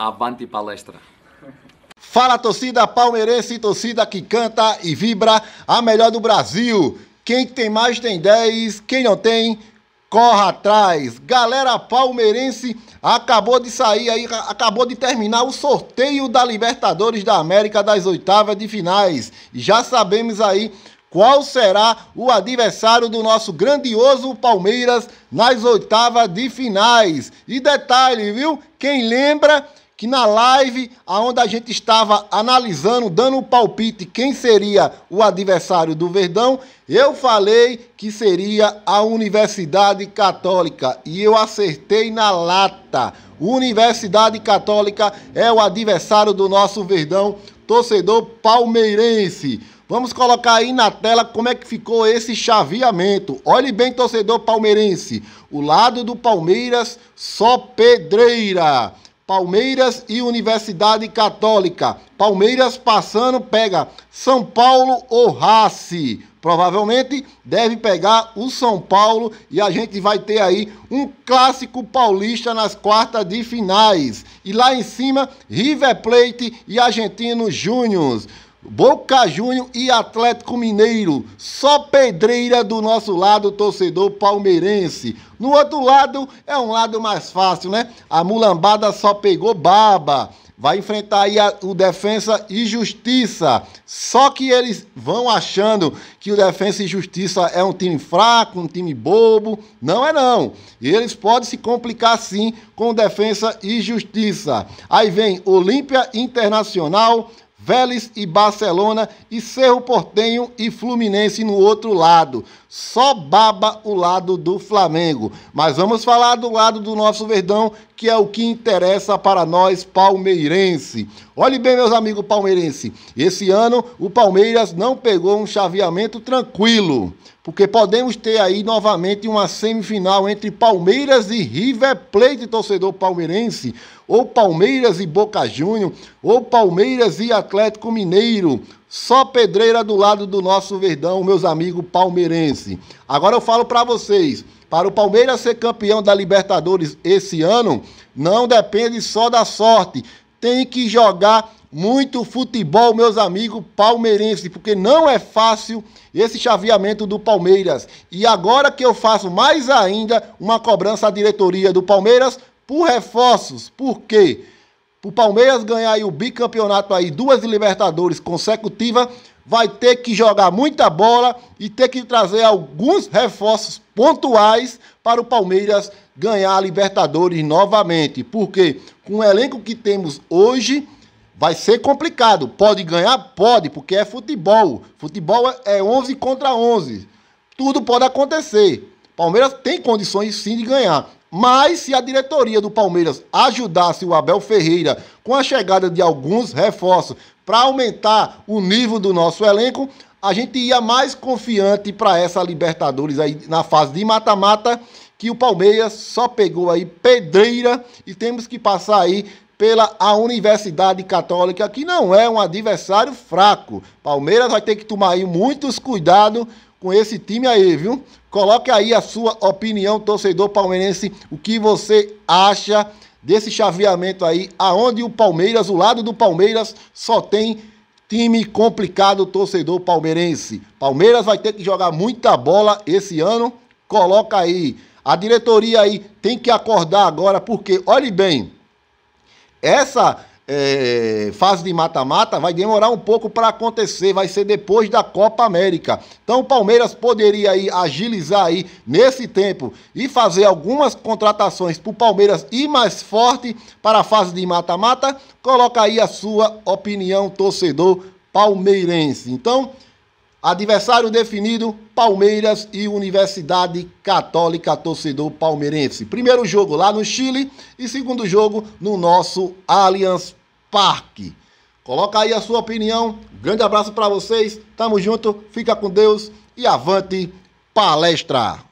Avante palestra! Fala torcida palmeirense, torcida que canta e vibra a melhor do Brasil. Quem tem mais tem 10, quem não tem, corra atrás. Galera palmeirense, acabou de sair aí, acabou de terminar o sorteio da Libertadores da América das oitavas de finais. Já sabemos aí qual será o adversário do nosso grandioso Palmeiras nas oitavas de finais. E detalhe, viu? Quem lembra que na live aonde a gente estava analisando, dando o um palpite quem seria o adversário do Verdão, eu falei que seria a Universidade Católica e eu acertei na lata. Universidade Católica é o adversário do nosso Verdão, torcedor palmeirense. Vamos colocar aí na tela como é que ficou esse chaveamento. Olhe bem, torcedor palmeirense. O lado do Palmeiras, só pedreira. Palmeiras e Universidade Católica. Palmeiras passando, pega São Paulo ou Race. Provavelmente deve pegar o São Paulo e a gente vai ter aí um clássico paulista nas quartas de finais. E lá em cima, River Plate e Argentino Júnior. Boca Júnior e Atlético Mineiro. Só pedreira do nosso lado, torcedor palmeirense. No outro lado, é um lado mais fácil, né? A mulambada só pegou baba. Vai enfrentar aí a, o Defensa e Justiça. Só que eles vão achando que o Defensa e Justiça é um time fraco, um time bobo. Não é não. Eles podem se complicar sim com o Defensa e Justiça. Aí vem Olímpia Internacional, Vélez e Barcelona e Cerro Portenho e Fluminense no outro lado. Só baba o lado do Flamengo. Mas vamos falar do lado do nosso Verdão que é o que interessa para nós palmeirense. Olhe bem, meus amigos palmeirense, esse ano o Palmeiras não pegou um chaveamento tranquilo, porque podemos ter aí novamente uma semifinal entre Palmeiras e River Plate, torcedor palmeirense, ou Palmeiras e Boca Júnior, ou Palmeiras e Atlético Mineiro, só pedreira do lado do nosso Verdão, meus amigos palmeirenses. Agora eu falo para vocês, para o Palmeiras ser campeão da Libertadores esse ano, não depende só da sorte. Tem que jogar muito futebol, meus amigos palmeirenses, porque não é fácil esse chaveamento do Palmeiras. E agora que eu faço mais ainda uma cobrança à diretoria do Palmeiras por reforços. Por quê? o Palmeiras ganhar aí o bicampeonato aí, duas Libertadores consecutivas, vai ter que jogar muita bola e ter que trazer alguns reforços pontuais para o Palmeiras ganhar a Libertadores novamente. Porque com o elenco que temos hoje, vai ser complicado. Pode ganhar? Pode, porque é futebol. Futebol é 11 é contra 11. Tudo pode acontecer. Palmeiras tem condições sim de ganhar. Mas se a diretoria do Palmeiras ajudasse o Abel Ferreira com a chegada de alguns reforços para aumentar o nível do nosso elenco, a gente ia mais confiante para essa Libertadores aí na fase de mata-mata, que o Palmeiras só pegou aí pedreira e temos que passar aí pela a Universidade Católica, que não é um adversário fraco. Palmeiras vai ter que tomar aí muitos cuidados com esse time aí, viu? Coloque aí a sua opinião, torcedor palmeirense, o que você acha desse chaveamento aí, aonde o Palmeiras, o lado do Palmeiras, só tem time complicado, torcedor palmeirense. Palmeiras vai ter que jogar muita bola esse ano. Coloca aí. A diretoria aí tem que acordar agora, porque, olhe bem, essa é, fase de mata-mata vai demorar um pouco para acontecer, vai ser depois da Copa América. Então o Palmeiras poderia aí agilizar aí nesse tempo e fazer algumas contratações para o Palmeiras ir mais forte para a fase de mata-mata. Coloca aí a sua opinião, torcedor palmeirense. Então Adversário definido: Palmeiras e Universidade Católica, torcedor palmeirense. Primeiro jogo lá no Chile e segundo jogo no nosso Allianz Parque. Coloca aí a sua opinião. Grande abraço para vocês. Tamo junto. Fica com Deus e avante palestra.